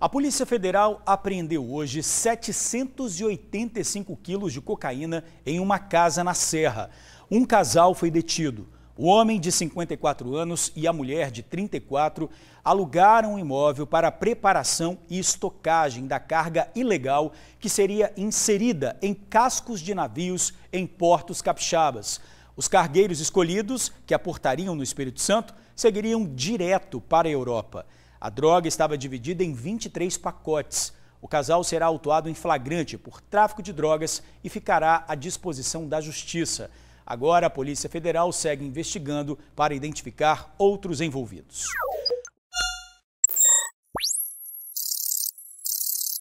A Polícia Federal apreendeu hoje 785 quilos de cocaína em uma casa na Serra. Um casal foi detido. O homem de 54 anos e a mulher de 34 alugaram um imóvel para preparação e estocagem da carga ilegal que seria inserida em cascos de navios em portos capixabas. Os cargueiros escolhidos, que aportariam no Espírito Santo, seguiriam direto para a Europa. A droga estava dividida em 23 pacotes. O casal será autuado em flagrante por tráfico de drogas e ficará à disposição da Justiça. Agora, a Polícia Federal segue investigando para identificar outros envolvidos.